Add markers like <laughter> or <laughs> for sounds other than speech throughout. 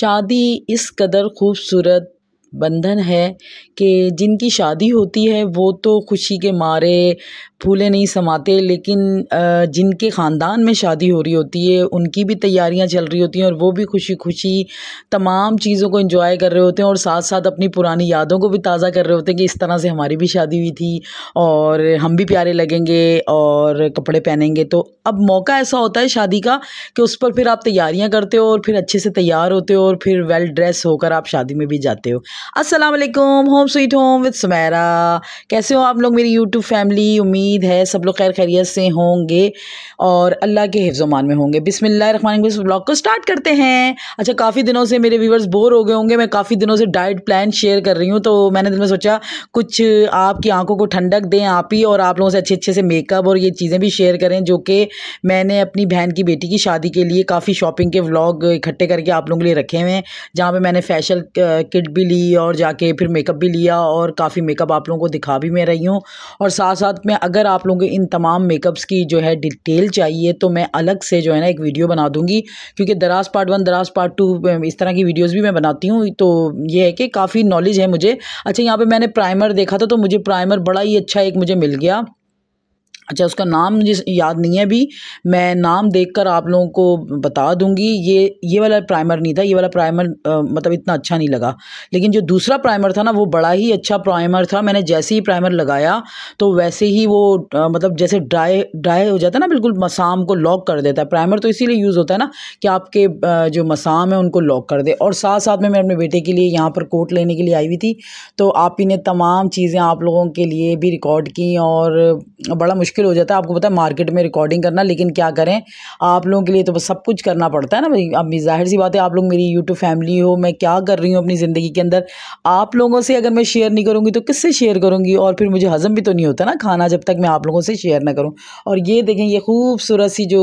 शादी इस कदर खूबसूरत बंधन है कि जिनकी शादी होती है वो तो खुशी के मारे फूले नहीं समाते लेकिन जिनके ख़ानदान में शादी हो रही होती है उनकी भी तैयारियां चल रही होती हैं और वो भी खुशी खुशी तमाम चीज़ों को एंजॉय कर रहे होते हैं और साथ साथ अपनी पुरानी यादों को भी ताज़ा कर रहे होते हैं कि इस तरह से हमारी भी शादी हुई थी और हम भी प्यारे लगेंगे और कपड़े पहनेंगे तो अब मौका ऐसा होता है शादी का कि उस पर फिर आप तैयारियाँ करते हो और फिर अच्छे से तैयार होते हो और फिर वेल ड्रेस होकर आप शादी में भी जाते हो अस्सलाम वालेकुम home sweet home with Sumera कैसे हो आप लोग मेरी यूट्यूब फैमिली उम्मीद है सब लोग खैर खैरियत से होंगे और अल्लाह के हिफ्जमान में होंगे बिसमिल्लाम इस ब्लॉग को स्टार्ट करते हैं अच्छा काफ़ी दिनों से मेरे व्यूवर्स बोर हो गए होंगे मैं काफ़ी दिनों से डाइट प्लान शेयर कर रही हूँ तो मैंने दिल में सोचा कुछ आपकी आंखों को ठंडक दें आप ही और आप लोगों से अच्छे अच्छे से मेकअप और ये चीज़ें भी शेयर करें जो कि मैंने अपनी बहन की बेटी की शादी के लिए काफ़ी शॉपिंग के व्लॉग इकट्ठे करके आप लोगों के लिए रखे हुए हैं जहाँ पर मैंने फैशल किट भी ली की और जाके फिर मेकअप भी लिया और काफ़ी मेकअप आप लोगों को दिखा भी मैं रही हूँ और साथ साथ में अगर आप लोगों को इन तमाम मेकअप्स की जो है डिटेल चाहिए तो मैं अलग से जो है ना एक वीडियो बना दूँगी क्योंकि दराज पार्ट वन दराज पार्ट टू इस तरह की वीडियोज़ भी मैं बनाती हूँ तो ये है कि काफ़ी नॉलेज है मुझे अच्छा यहाँ पर मैंने प्राइमर देखा था तो मुझे प्राइमर बड़ा ही अच्छा एक मुझे मिल गया अच्छा उसका नाम जिस याद नहीं है अभी मैं नाम देखकर आप लोगों को बता दूंगी ये ये वाला प्राइमर नहीं था ये वाला प्राइमर आ, मतलब इतना अच्छा नहीं लगा लेकिन जो दूसरा प्राइमर था ना वो बड़ा ही अच्छा प्राइमर था मैंने जैसे ही प्राइमर लगाया तो वैसे ही वो आ, मतलब जैसे ड्राई ड्राई हो जाता है ना बिल्कुल मसाम को लॉक कर देता है प्राइमर तो इसीलिए यूज़ होता है ना कि आपके जो मसाम है उनको लॉक कर दे और साथ साथ में मैं अपने बेटे के लिए यहाँ पर कोट लेने के लिए आई हुई थी तो आप ही तमाम चीज़ें आप लोगों के लिए भी रिकॉर्ड की और बड़ा मुश्किल मुश्किल हो जाता है आपको पता है मार्केट में रिकॉर्डिंग करना लेकिन क्या करें आप लोगों के लिए तो सब कुछ करना पड़ता है ना भाई अब जाहिर सी बात है आप लोग मेरी यूट्यूब फैमिली हो मैं क्या कर रही हूँ अपनी ज़िंदगी के अंदर आप लोगों से अगर मैं शेयर नहीं करूँगी तो किससे शेयर करूँगी और फिर मुझे हज़म भी तो नहीं होता ना खाना जब तक मैं आप लोगों से शेयर ना करूँ और ये देखें ये खूबसूरत सी जो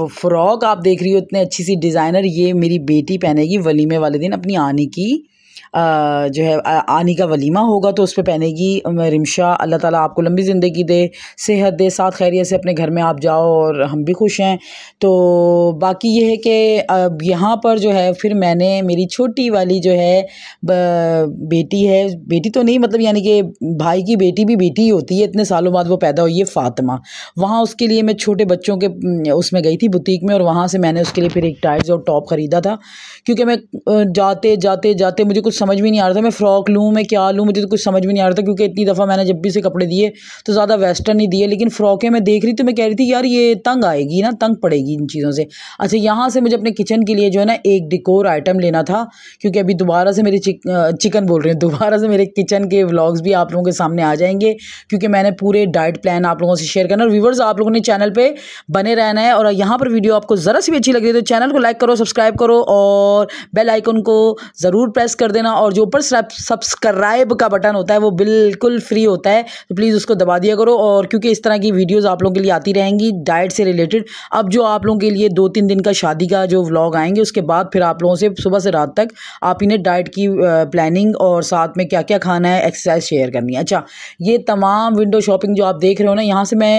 फ़्रॉक आप देख रही हो इतनी अच्छी सी डिज़ाइनर ये मेरी बेटी पहनेगी वलीमे वाले दिन अपनी आने की जो है आनी का वलीमा होगा तो उस पर पहनेगी रिमशा अल्लाह ताला आपको लंबी ज़िंदगी दे सेहत दे साथ खैरियत से अपने घर में आप जाओ और हम भी खुश हैं तो बाकी ये है कि अब यहाँ पर जो है फिर मैंने मेरी छोटी वाली जो है बेटी है बेटी तो नहीं मतलब यानी कि भाई की बेटी भी बेटी ही होती है इतने सालों बाद वो पैदा हुई है फ़ातिमा वहाँ उसके लिए मैं छोटे बच्चों के उसमें गई थी बुटीक में और वहाँ से मैंने उसके लिए फिर एक टाइज और टॉप ख़रीदा था क्योंकि मैं जाते जाते जाते मुझे कुछ समझ भी नहीं आ रहा था मैं फ़्रॉक लूँ मैं क्या लूँ मुझे तो कुछ समझ भी नहीं आ रहा था क्योंकि इतनी दफ़ा मैंने जब भी से कपड़े दिए तो ज़्यादा वेस्टर्न ही दिए लेकिन फ़्रॉकें मैं देख रही तो मैं कह रही थी यार ये तंग आएगी ना तंग पड़ेगी इन चीज़ों से अच्छा यहाँ से मुझे अपने किचन के लिए जो है ना एक डिकोर आइटम लेना था क्योंकि अभी दोबारा से मेरे चिकन बोल रहे हैं दोबारा से मेरे किचन के व्लॉग्स भी आप लोगों के सामने आ जाएंगे क्योंकि मैंने पूरे डाइट प्लान आप लोगों से शेयर करना और व्यूवर्स आप लोगों ने चैनल पर बने रहना है और यहाँ पर वीडियो आपको ज़रा सी भी अच्छी लग रही है तो चैनल को लाइक करो सब्सक्राइब करो और बेल आइकन को ज़रूर प्रेस कर देना और जो ऊपर सब्सक्राइब का बटन होता है वो बिल्कुल फ्री होता है तो प्लीज़ उसको दबा दिया करो और क्योंकि इस तरह की वीडियोज़ आप लोगों के लिए आती रहेंगी डाइट से रिलेटेड अब जो आप लोगों के लिए दो तीन दिन का शादी का जो व्लॉग आएंगे उसके बाद फिर आप लोगों से सुबह से रात तक आप इन्हें डाइट की प्लानिंग और साथ में क्या क्या खाना है एक्सरसाइज शेयर करनी है अच्छा ये तमाम विंडो शॉपिंग जो आप देख रहे हो ना यहाँ से मैं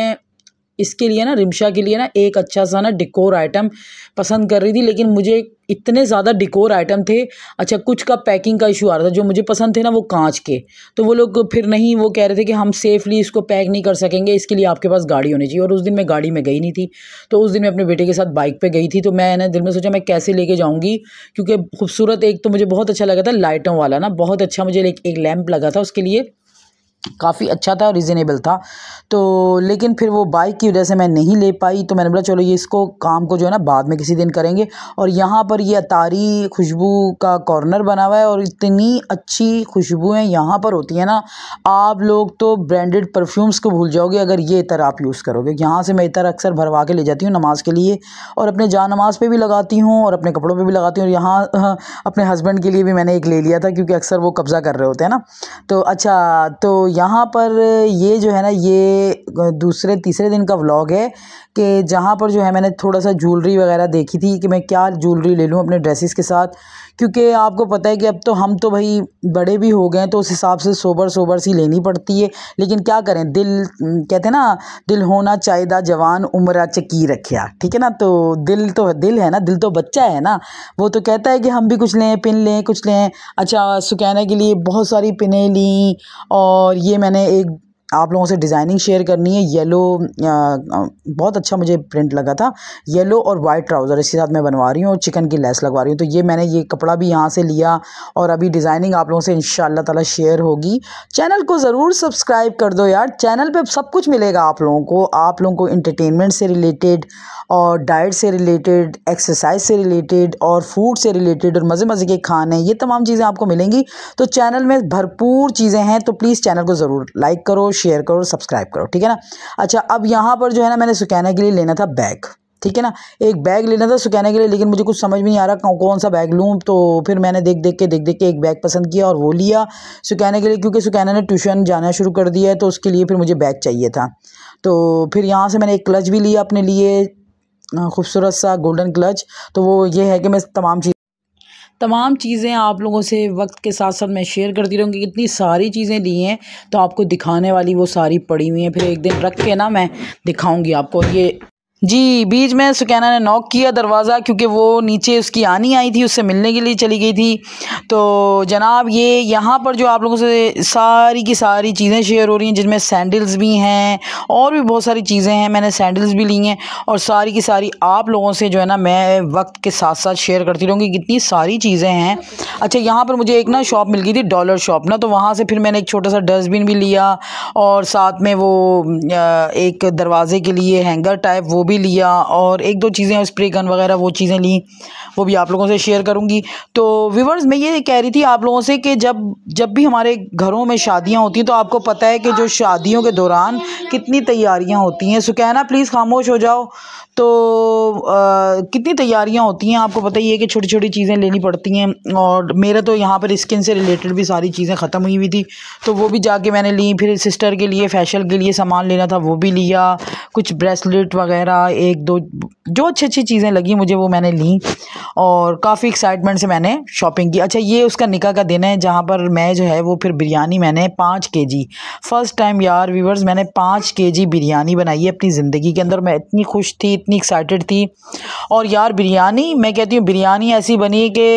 इसके लिए ना रिमशा के लिए ना एक अच्छा सा ना डिकोर आइटम पसंद कर रही थी लेकिन मुझे इतने ज़्यादा डिकोर आइटम थे अच्छा कुछ का पैकिंग का इशू आ रहा था जो मुझे पसंद थे ना वो कांच के तो वो लोग फिर नहीं वो कह रहे थे कि हम सेफली इसको पैक नहीं कर सकेंगे इसके लिए आपके पास गाड़ी होनी चाहिए और उस दिन मैं गाड़ी में गई नहीं थी तो उस दिन मैं अपने बेटे के साथ बाइक पर गई थी तो मैंने दिल में सोचा मैं कैसे लेके जाऊँगी क्योंकि खूबसूरत एक तो मुझे बहुत अच्छा लगा था लाइटों वाला ना बहुत अच्छा मुझे एक लैंप लगा था उसके लिए काफ़ी अच्छा था और रिजनेबल था तो लेकिन फिर वो बाइक की वजह से मैं नहीं ले पाई तो मैंने बोला चलो ये इसको काम को जो है ना बाद में किसी दिन करेंगे और यहाँ पर ये अतारी खुशबू का कॉर्नर बना हुआ है और इतनी अच्छी खुशबुएँ यहाँ पर होती हैं ना आप लोग तो ब्रांडेड परफ्यूम्स को भूल जाओगे अगर ये इतर आप यूज़ करोगे यहाँ से मैं इतर अक्सर भरवा के ले जाती हूँ नमाज के लिए और अपने जान नमाज पर भी लगाती हूँ और अपने कपड़ों पर भी लगाती हूँ और यहाँ <laughs> अपने हस्बैंड के लिए भी मैंने एक ले लिया था क्योंकि अक्सर वो कब्ज़ा कर रहे होते हैं ना तो अच्छा तो यहाँ पर ये जो है ना ये दूसरे तीसरे दिन का व्लॉग है कि जहाँ पर जो है मैंने थोड़ा सा ज्वेलरी वगैरह देखी थी कि मैं क्या ज्वेलरी ले लूँ अपने ड्रेसेस के साथ क्योंकि आपको पता है कि अब तो हम तो भाई बड़े भी हो गए हैं तो उस हिसाब से सोबर सोबर सी लेनी पड़ती है लेकिन क्या करें दिल कहते हैं ना दिल होना चाहिदा जवान उम्र चकी रखिया ठीक है ना तो दिल तो दिल है ना दिल तो बच्चा है ना वो तो कहता है कि हम भी कुछ लें पिन लें कुछ लें अच्छा सुखाने के लिए बहुत सारी पिने ली और ये मैंने एक आप लोगों से डिज़ाइनिंग शेयर करनी है येलो uh, uh, बहुत अच्छा मुझे प्रिंट लगा था येलो और वाइट ट्राउज़र इसके साथ मैं बनवा रही हूँ और चिकन की लेस लगवा रही हूँ तो ये मैंने ये कपड़ा भी यहाँ से लिया और अभी डिज़ाइनिंग आप लोगों से इन ताला शेयर होगी चैनल को ज़रूर सब्सक्राइब कर दो यार चैनल पर सब कुछ मिलेगा आप लोगों को आप लोगों को इंटरटेनमेंट से रिलेटेड और डाइट से रिलेटेड एक्सरसाइज से रिलेटेड और फूड से रिलेटेड और मज़े मज़े के खाने ये तमाम चीज़ें आपको मिलेंगी तो चैनल में भरपूर चीज़ें हैं तो प्लीज़ चैनल को ज़रूर लाइक करो शेयर करो सब्सक्राइब करो ठीक है ना अच्छा अब यहाँ पर जो है ना मैंने सुखाने के लिए लेना था बैग ठीक है ना एक बैग लेना था सुकैना के लिए लेकिन मुझे कुछ समझ में नहीं आ रहा कौन सा बैग लूँ तो फिर मैंने देख देख के देख देख के एक बैग पसंद किया और वो लिया सुकैना के लिए क्योंकि सुकैना ने ट्यूशन जाना शुरू कर दिया है तो उसके लिए फिर मुझे बैग चाहिए था तो फिर यहाँ से मैंने एक क्लच भी लिया अपने लिए खूबसूरत सा गोल्डन क्लच तो वो ये है कि मैं तमाम चीज़ तमाम चीज़ें आप लोगों से वक्त के साथ साथ मैं शेयर करती रहूँगी इतनी सारी चीज़ें ली हैं तो आपको दिखाने वाली वो सारी पड़ी हुई हैं फिर एक दिन रख के ना मैं दिखाऊँगी आपको ये जी बीच में सुकैना ने नॉक किया दरवाज़ा क्योंकि वो नीचे उसकी आनी आई थी उससे मिलने के लिए चली गई थी तो जनाब ये यहाँ पर जो आप लोगों से सारी की सारी चीज़ें शेयर हो रही हैं जिनमें सैंडल्स भी हैं और भी बहुत सारी चीज़ें हैं मैंने सैंडल्स भी ली हैं और सारी की सारी आप लोगों से जो है ना मैं वक्त के साथ साथ शेयर करती रहूँगी कितनी सारी चीज़ें हैं अच्छा यहाँ पर मुझे एक ना शॉप मिल गई थी डॉलर शॉप ना तो वहाँ से फिर मैंने एक छोटा सा डस्टबिन भी लिया और साथ में वो एक दरवाज़े के लिए हैंगर टाइप वो भी भी लिया और एक दो चीज़ें स्प्रे गन वगैरह वो चीज़ें ली वो भी आप लोगों से शेयर करूँगी तो व्यूवर्स मैं ये कह रही थी आप लोगों से कि जब जब भी हमारे घरों में शादियाँ होती हैं तो आपको पता है कि जो शादियों के दौरान कितनी तैयारियाँ होती हैं सुकैना प्लीज़ खामोश हो जाओ तो आ, कितनी तैयारियाँ होती हैं आपको पता ही है कि छोटी छोटी चीज़ें लेनी पड़ती हैं और मेरा तो यहाँ पर स्किन से रिलेटेड भी सारी चीज़ें ख़त्म हुई हुई थी तो वो भी जाके मैंने ली फिर सिस्टर के लिए फैशल के लिए सामान लेना था वो भी लिया कुछ ब्रेसलेट वगैरह एक दो जो अच्छी अच्छी चीज़ें लगी मुझे वो मैंने ली और काफ़ी एक्साइटमेंट से मैंने शॉपिंग की अच्छा ये उसका निका का दिन है जहाँ पर मैं जो है वो फिर बिरयानी मैंने पाँच के जी फ़र्स्ट टाइम यार व्यूवर्स मैंने पाँच के जी बिरयानी बनाई है अपनी ज़िंदगी के अंदर मैं इतनी खुश थी इतनी एक्साइटेड थी और यार बिरयानी मैं कहती हूँ बिरयानी ऐसी बनी कि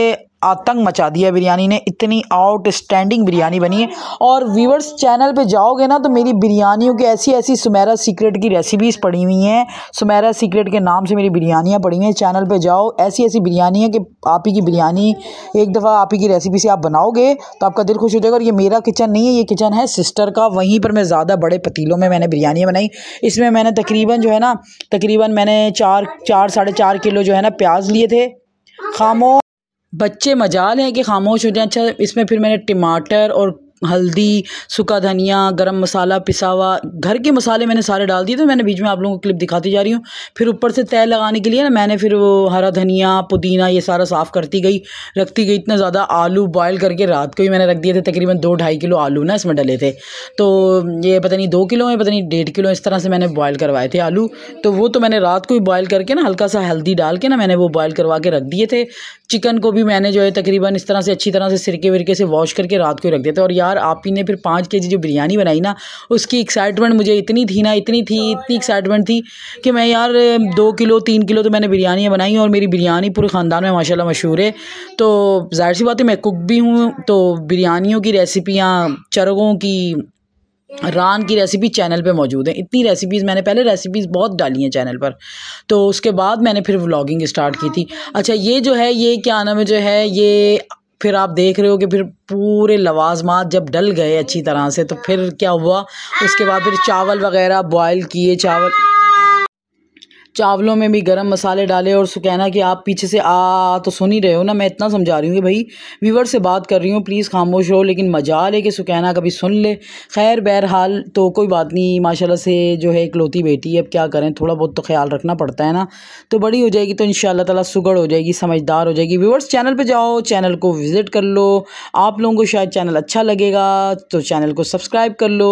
आतंक मचा दिया बिरयानी ने इतनी आउटस्टैंडिंग बिरयानी बनी है और व्यूवर्स चैनल पे जाओगे ना तो मेरी बिरयानियों की ऐसी ऐसी सुमेरा सीक्रेट की रेसिपीज़ पड़ी हुई हैं सुमेरा सीक्रेट के नाम से मेरी बिरयानियाँ पड़ी हुई हैं चैनल पे जाओ ऐसी ऐसी बिरयानी है कि आप ही की बिरयानी एक दफ़ा आप ही की रेसिपी से आप बनाओगे तो आपका दिल खुश हो जाएगा और ये मेरा किचन नहीं है ये किचन है सिस्टर का वहीं पर मैं ज़्यादा बड़े पतीलों में मैंने बिरयानियाँ बनाई इसमें मैंने तकरीबन जो है ना तकरीबन मैंने चार चार साढ़े चार किलो जो है ना प्याज लिए थे खामो बच्चे मजाल हैं कि ख़ामोश हो जाए अच्छा इसमें फिर मैंने टमाटर और हल्दी सूखा धनिया गरम मसाला पिसा हुआ घर के मसाले मैंने सारे डाल दिए तो मैंने बीच में आप लोगों को क्लिप दिखाती जा रही हूँ फिर ऊपर से तय लगाने के लिए ना मैंने फिर वो हरा धनिया पुदीना ये सारा साफ़ करती गई रखती गई इतना ज़्यादा आलू बॉयल करके रात को ही मैंने रख दिए थे तकरीबन दो ढाई किलो आलू ना इसमें डले थे तो ये पता नहीं दो किलो है पता नहीं डेढ़ किलो इस तरह से मैंने बॉयल करवाए थे आलू तो वो तो मैंने रात को ही बॉयल करके ना हल्का सा हल्दी डाल के ना मैंने वो बॉयल करवा के रख दिए थे चिकन को भी मैंने जो है तकरीबन इस तरह से अच्छी तरह से सिरके विरके से वॉश करके रात को ही रख दिया था और यार आप ही ने फिर पाँच के जो बिरयानी बनाई ना उसकी एक्साइटमेंट मुझे इतनी थी ना इतनी थी इतनी एक्साइटमेंट थी कि मैं यार दो किलो तीन किलो तो मैंने बिरयानियाँ बनाई और मेरी बिरयानी पूरे ख़ानदान में माशाल्लाह मशहूर है तो जाहिर सी बात है मैं कुक भी हूँ तो बिरयानियों की रेसिपियाँ चरगों की रान की रेसिपी चैनल पे मौजूद है इतनी रेसिपीज़ मैंने पहले रेसिपीज़ बहुत डाली हैं चैनल पर तो उसके बाद मैंने फिर व्लॉगिंग स्टार्ट की थी अच्छा ये जो है ये क्या नाम है जो है ये फिर आप देख रहे हो कि फिर पूरे लवाजमात जब डल गए अच्छी तरह से तो फिर क्या हुआ उसके बाद फिर चावल वगैरह बॉयल किए चावल चावलों में भी गरम मसाले डाले और कहना कि आप पीछे से आ तो सुन ही रहे हो ना मैं इतना समझा रही हूँ कि भाई व्यूवर से बात कर रही हूँ प्लीज़ खामोश रहो लेकिन मजा ले कि सुकैना कभी सुन ले खैर बहरहाल तो कोई बात नहीं माशाल्लाह से जो है इकलौती बेटी है अब क्या करें थोड़ा बहुत तो ख्याल रखना पड़ता है ना तो बड़ी हो जाएगी तो इन ताला सुगड़ हो जाएगी समझदार हो जाएगी व्यूवर्स चैनल पर जाओ चैनल को विज़िट कर लो आप लोगों को शायद चैनल अच्छा लगेगा तो चैनल को सब्सक्राइब कर लो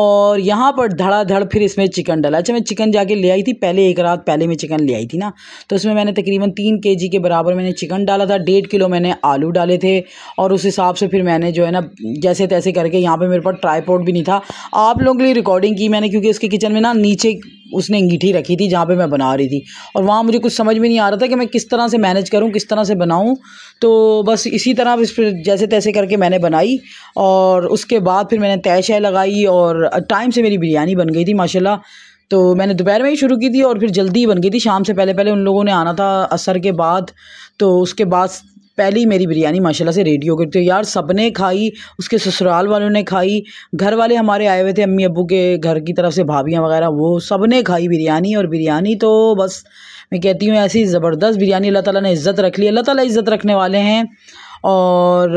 और यहाँ पर धड़ाधड़ फिर इसमें चिकन डाला अच्छा मैं चिकन जाके ले आई थी पहले एक रात साथ पहले मैं चिकन ले आई थी ना तो उसमें मैंने तकरीबन तीन के के बराबर मैंने चिकन डाला था डेढ़ किलो मैंने आलू डाले थे और उस हिसाब से फिर मैंने जो है ना जैसे तैसे करके यहाँ पर मेरे पास ट्राईपोर्ट भी नहीं था आप लोगों के लिए रिकॉर्डिंग की मैंने क्योंकि उसके किचन में ना नीचे उसने अंगीठी रखी थी जहाँ पे मैं बना रही थी और वहाँ मुझे कुछ समझ में नहीं आ रहा था कि मैं किस तरह से मैनेज करूँ किस तरह से बनाऊँ तो बस इसी तरह इस फिर जैसे तैसे करके मैंने बनाई और उसके बाद फिर मैंने तय लगाई और टाइम से मेरी बिरयानी बन गई थी माशाल्लाह तो मैंने दोपहर में ही शुरू की थी और फिर जल्दी ही बन गई थी शाम से पहले पहले उन लोगों ने आना था असर के बाद तो उसके बाद पहली मेरी बिरयानी माशाल्लाह से रेडी हो गई तो यार सबने खाई उसके ससुराल वालों ने खाई घर वाले हमारे आए हुए थे अम्मी अबू के घर की तरफ से भाभियाँ वगैरह वो सब ने खाई बिरयानी और बिरयानी तो बस मैं कहती हूँ ऐसी ज़बरदस्त बिरयानी अल्लाह ताला ने इज़्ज़त रख ली अल्लाह ताला इज़्ज़त रखने वाले हैं और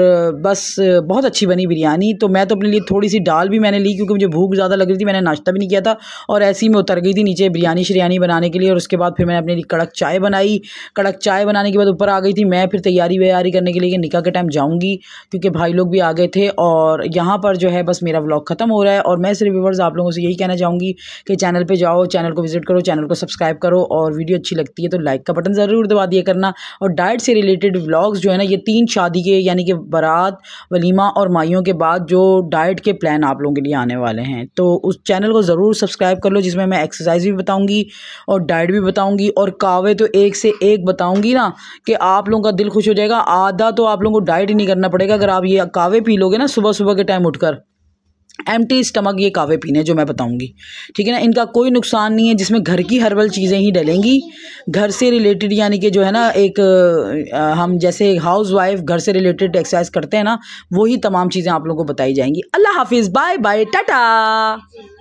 बस बहुत अच्छी बनी बिरयानी तो मैं तो अपने लिए थोड़ी सी दाल भी मैंने ली क्योंकि मुझे भूख ज़्यादा लग रही थी मैंने नाश्ता भी नहीं किया था और ऐसे ही मैं उतर गई थी नीचे बिरयानी शिरयानी बनाने के लिए और उसके बाद फिर मैंने अपने लिए कड़क चाय बनाई कड़क चाय बनाने के बाद ऊपर आ गई थी मैं फिर तैयारी व्यारी करने के लिए निका के टाइम जाऊँगी क्योंकि भाई लोग भी आ गए थे और यहाँ पर जो है बस मेरा व्लॉग ख़त्म हो रहा है और मैं सिर्फ व्यवर्स आप लोगों से यही कहना चाहूँगी कि चैनल पर जाओ चैनल को विज़िट करो चैनल को सब्सक्राइब करो और वीडियो अच्छी लगती है तो लाइक का बटन ज़रूर दबा दिया करना और डाइट से रिलेटेड ब्लॉग्स जो है ना ये तीन शादी शादी के यानी कि बारात वलीमा और माइयों के बाद जो डाइट के प्लान आप लोगों के लिए आने वाले हैं तो उस चैनल को ज़रूर सब्सक्राइब कर लो जिसमें मैं एक्सरसाइज भी बताऊँगी और डाइट भी बताऊँगी और कावे तो एक से एक बताऊँगी ना कि आप लोगों का दिल खुश हो जाएगा आधा तो आप लोगों को डाइट ही नहीं करना पड़ेगा अगर आप ये कावे पी लोगे ना सुबह सुबह के टाइम उठकर एम टी स्टमक ये कावे पीने जो मैं बताऊंगी ठीक है ना इनका कोई नुकसान नहीं है जिसमें घर की हर्बल चीज़ें ही डलेंगी घर से रिलेटेड यानी कि जो है ना एक आ, हम जैसे हाउस वाइफ घर से रिलेटेड एक्सरसाइज करते हैं ना वही तमाम चीज़ें आप लोगों को बताई जाएंगी अल्लाह हाफिज़ बाय बाय टाटा